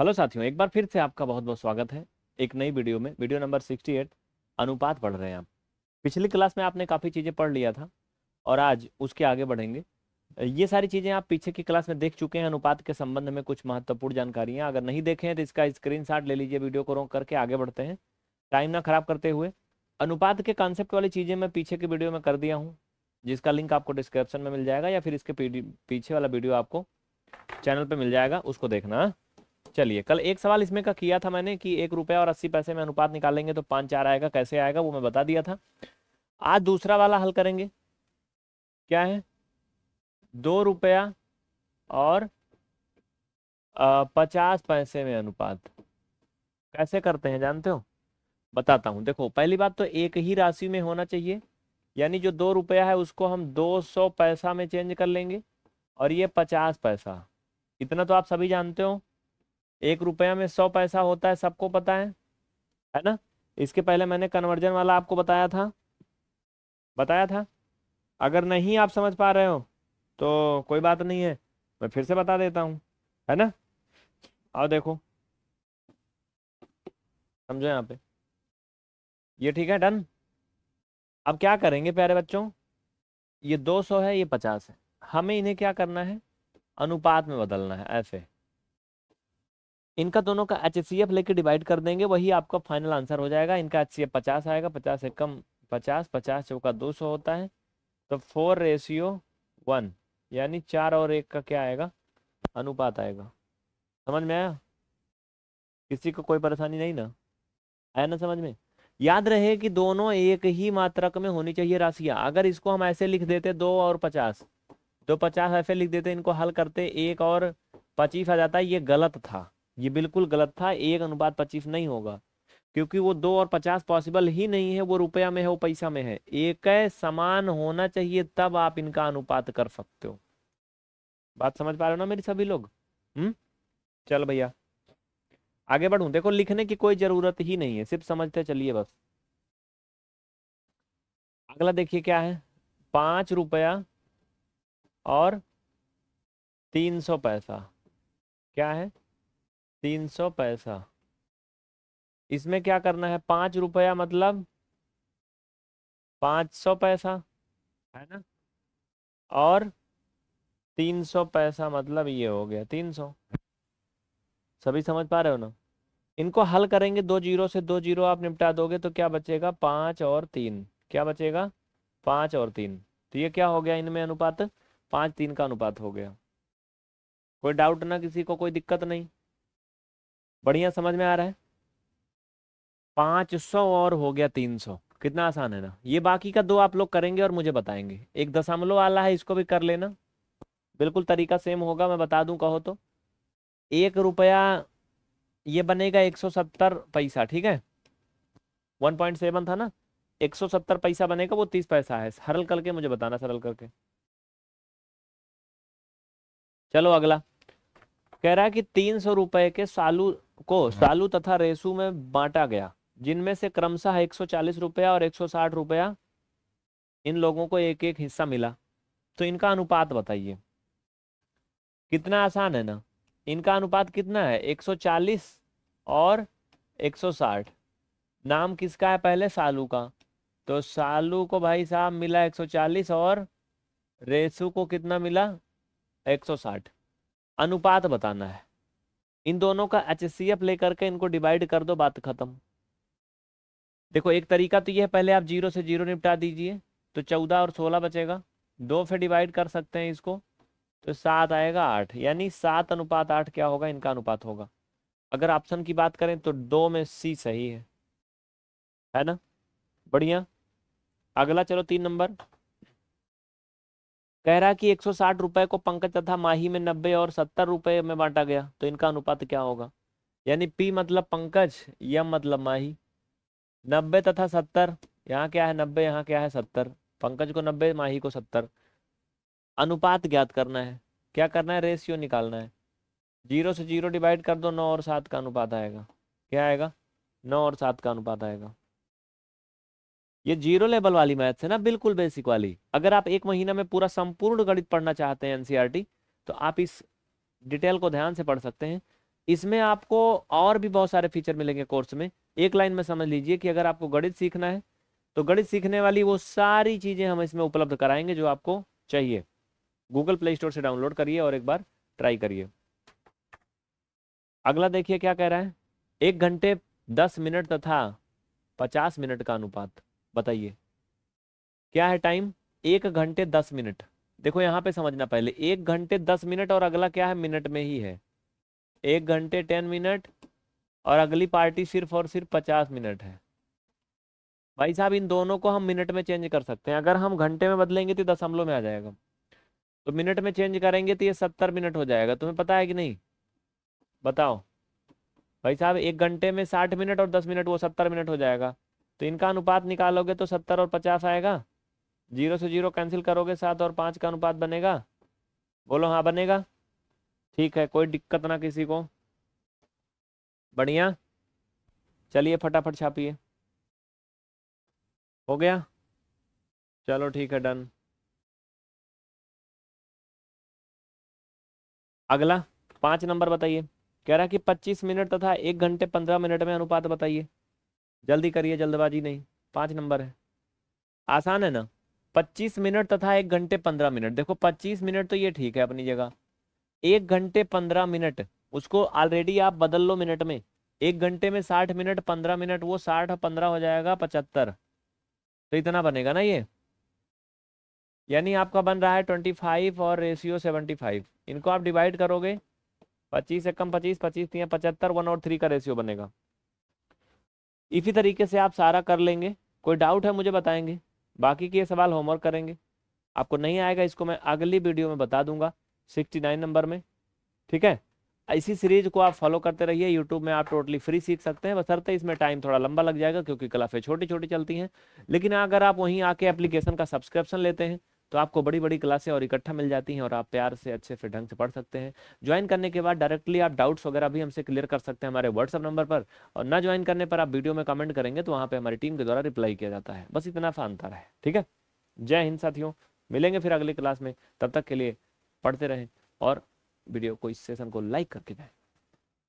hello साथियों एक बार फिर से आपका बहुत बहुत स्वागत है एक नई वीडियो में वीडियो नंबर 68 अनुपात पढ़ रहे हैं आप पिछली क्लास में आपने काफ़ी चीज़ें पढ़ लिया था और आज उसके आगे बढ़ेंगे ये सारी चीज़ें आप पीछे की क्लास में देख चुके हैं अनुपात के संबंध में कुछ महत्वपूर्ण जानकारियाँ अगर नहीं देखे हैं तो इसका स्क्रीन ले लीजिए वीडियो को रोक करके आगे बढ़ते हैं टाइम ना खराब करते हुए अनुपात के कॉन्सेप्ट वाली चीज़ें मैं पीछे की वीडियो में कर दिया हूँ जिसका लिंक आपको डिस्क्रिप्शन में मिल जाएगा या फिर इसके पीछे वाला वीडियो आपको चैनल पर मिल जाएगा उसको देखना चलिए कल एक सवाल इसमें का किया था मैंने कि एक रुपया और अस्सी पैसे में अनुपात निकालेंगे तो पांच चार आएगा कैसे आएगा वो मैं बता दिया था आज दूसरा वाला हल करेंगे क्या है दो रुपया और पचास पैसे में अनुपात कैसे करते हैं जानते हो बताता हूं देखो पहली बात तो एक ही राशि में होना चाहिए यानी जो दो रुपया है उसको हम दो सौ पैसा में चेंज कर लेंगे और ये पचास पैसा इतना तो आप सभी जानते हो एक रुपया में सौ पैसा होता है सबको पता है है ना इसके पहले मैंने कन्वर्जन वाला आपको बताया था बताया था अगर नहीं आप समझ पा रहे हो तो कोई बात नहीं है मैं फिर से बता देता हूँ है ना आओ देखो समझो यहाँ पे ये ठीक है डन अब क्या करेंगे प्यारे बच्चों ये 200 है ये 50 है हमें इन्हें क्या करना है अनुपात में बदलना है ऐसे इनका दोनों का एच सी एफ लेके डिवाइड कर देंगे वही आपका फाइनल आंसर हो जाएगा इनका एच सी एफ पचास आएगा पचास से कम पचास पचास चौका दो सौ होता है तो फोर रेशियो वन यानी चार और एक का क्या आएगा अनुपात आएगा समझ में आया किसी को कोई परेशानी नहीं ना आया ना समझ में याद रहे कि दोनों एक ही मात्रक में होनी चाहिए राशियाँ अगर इसको हम ऐसे लिख देते दो और पचास दो तो पचास ऐसे लिख देते इनको हल करते एक और पच्चीस आ जाता ये गलत था ये बिल्कुल गलत था एक अनुपात पच्चीस नहीं होगा क्योंकि वो दो और पचास पॉसिबल ही नहीं है वो रुपया में है वो पैसा में है एक है समान होना चाहिए तब आप इनका अनुपात कर सकते हो बात समझ पा रहे हो ना मेरे सभी लोग हम्म चल भैया आगे बढ़ू देखो लिखने की कोई जरूरत ही नहीं है सिर्फ समझते चलिए बस अगला देखिए क्या है पांच रुपया और तीन सौ पैसा क्या है तीन सौ पैसा इसमें क्या करना है पांच रुपया मतलब पांच सौ पैसा है ना और तीन सौ पैसा मतलब ये हो गया तीन सौ सभी समझ पा रहे हो ना इनको हल करेंगे दो जीरो से दो जीरो आप निपटा दोगे तो क्या बचेगा पांच और तीन क्या बचेगा पांच और तीन तो ये क्या हो गया इनमें अनुपात पांच तीन का अनुपात हो गया कोई डाउट ना किसी को कोई दिक्कत नहीं बढ़िया समझ में आ रहा है पाँच सौ और हो गया तीन सौ कितना आसान है ना ये बाकी का दो आप लोग करेंगे और मुझे बताएंगे एक दशमलव वाला है इसको भी कर लेना बिल्कुल तरीका सेम होगा मैं बता दूं कहो तो एक रुपया ये बनेगा एक सौ सत्तर पैसा ठीक है वन पॉइंट सेवन था ना एक सौ सत्तर पैसा बनेगा वो तीस पैसा है सरल करके मुझे बताना सरल करके चलो अगला कह रहा है कि तीन सौ रुपये के सालू को सालू तथा रेसू में बांटा गया जिनमें से क्रमशः एक सौ चालीस रुपया और एक सौ साठ रुपया इन लोगों को एक एक हिस्सा मिला तो इनका अनुपात बताइए कितना आसान है ना इनका अनुपात कितना है एक सौ चालीस और एक सौ साठ नाम किसका है पहले सालू का तो सालू को भाई साहब मिला एक सौ चालीस और रेसू को कितना मिला एक सौ साठ अनुपात बताना है इन दोनों का एच सी एफ लेकर के इनको डिवाइड कर दो बात खत्म देखो एक तरीका तो ये है पहले आप जीरो से जीरो निपटा दीजिए तो चौदह और सोलह बचेगा दो फिर डिवाइड कर सकते हैं इसको तो सात आएगा आठ यानी सात अनुपात आठ क्या होगा इनका अनुपात होगा अगर ऑप्शन की बात करें तो दो में सी सही है है ना बढ़िया अगला चलो तीन नंबर कह रहा कि साठ रुपए को पंकज तथा माही में 90 और 70 रुपए में बांटा गया तो इनका अनुपात क्या होगा यानी पी मतलब पंकज यम मतलब माही 90 तथा 70 यहाँ क्या है 90 यहाँ क्या है 70 पंकज को 90 माही को 70 अनुपात ज्ञात करना है क्या करना है रेशियो निकालना है जीरो से जीरो डिवाइड कर दो नौ और सात का अनुपात आएगा क्या आएगा नौ और सात का अनुपात आएगा ये जीरो लेवल वाली मैथ है ना बिल्कुल बेसिक वाली अगर आप एक महीना में पूरा संपूर्ण गणित पढ़ना चाहते हैं एनसीईआरटी e तो आप इस डिटेल को ध्यान से पढ़ सकते हैं इसमें आपको और भी बहुत सारे फीचर मिलेंगे कोर्स में एक लाइन में समझ लीजिए कि अगर आपको गणित सीखना है तो गणित सीखने वाली वो सारी चीज़ें हम इसमें उपलब्ध कराएंगे जो आपको चाहिए गूगल प्ले स्टोर से डाउनलोड करिए और एक बार ट्राई करिए अगला देखिए क्या कह रहा है एक घंटे दस मिनट तथा पचास मिनट का अनुपात बताइए क्या है टाइम एक घंटे दस मिनट देखो यहाँ पे समझना पहले एक घंटे दस मिनट और अगला क्या है मिनट में ही है एक घंटे टेन मिनट और अगली पार्टी सिर्फ और सिर्फ पचास मिनट है भाई साहब इन दोनों को हम मिनट में चेंज कर सकते हैं अगर हम घंटे में बदलेंगे तो दशमलव में आ जाएगा तो मिनट में चेंज करेंगे तो ये सत्तर मिनट हो जाएगा तुम्हें पता है कि नहीं बताओ भाई साहब एक घंटे में साठ मिनट और दस मिनट वो सत्तर मिनट हो जाएगा तो इनका अनुपात निकालोगे तो सत्तर और पचास आएगा जीरो से जीरो कैंसिल करोगे सात और पाँच का अनुपात बनेगा बोलो हाँ बनेगा ठीक है कोई दिक्कत ना किसी को बढ़िया चलिए फटाफट छापिए हो गया चलो ठीक है डन अगला पांच नंबर बताइए कह रहा कि पच्चीस मिनट तथा एक घंटे पंद्रह मिनट में अनुपात बताइए जल्दी करिए जल्दबाजी नहीं पांच नंबर है आसान है ना पच्चीस मिनट तथा एक घंटे पंद्रह मिनट देखो पच्चीस मिनट तो ये ठीक है अपनी जगह एक घंटे पंद्रह मिनट उसको ऑलरेडी आप बदल लो मिनट में एक घंटे में साठ मिनट पंद्रह मिनट वो साठ और पंद्रह हो जाएगा पचहत्तर तो इतना बनेगा ना ये यानी आपका बन रहा है ट्वेंटी फाइव और रेशियो सेवेंटी फाइव इनको आप डिवाइड करोगे पच्चीस से कम पच्चीस पच्चीस पचहत्तर वन और थ्री का रेशियो बनेगा इसी तरीके से आप सारा कर लेंगे कोई डाउट है मुझे बताएंगे बाकी के सवाल होमवर्क करेंगे आपको नहीं आएगा इसको मैं अगली वीडियो में बता दूंगा सिक्सटी नाइन नंबर में ठीक है इसी सीरीज को आप फॉलो करते रहिए यूट्यूब में आप टोटली फ्री सीख सकते हैं बसरते इसमें टाइम थोड़ा लंबा लग जाएगा क्योंकि क्लासें छोटी छोटी चलती हैं लेकिन अगर आप वहीं आके एप्लीकेशन का सब्सक्रिप्शन लेते हैं तो आपको बड़ी बड़ी क्लासें और इकट्ठा मिल जाती हैं और आप प्यार से अच्छे से ढंग से पढ़ सकते हैं ज्वाइन करने के बाद डायरेक्टली आप डाउट्स वगैरह भी हमसे क्लियर कर सकते हैं हमारे व्हाट्सअप नंबर पर और ना ज्वाइन करने पर आप वीडियो में कमेंट करेंगे तो वहाँ पर हमारी टीम के द्वारा रिप्लाई किया जाता है बस इतना सा अंतर है ठीक है जय हिंद साथियों मिलेंगे फिर अगली क्लास में तब तक के लिए पढ़ते रहें और वीडियो को इस सेशन को लाइक करके जाएँ